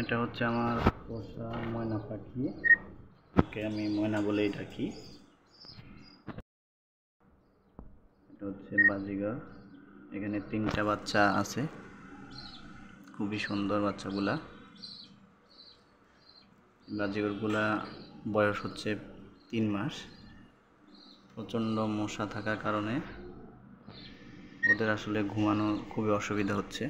এটা হচ্ছে আমার পোষা ময়না পাখি ওকে আমি ময়না বলেই ডাকি এটা হচ্ছে বাজিগর এখানে তিনটা বাচ্চা আছে খুবই সুন্দর বাচ্চাগুলা বাজিগরগুলা বয়স হচ্ছে তিন মাস প্রচণ্ড মশা থাকার কারণে ওদের আসলে ঘুমানো খুবই অসুবিধা হচ্ছে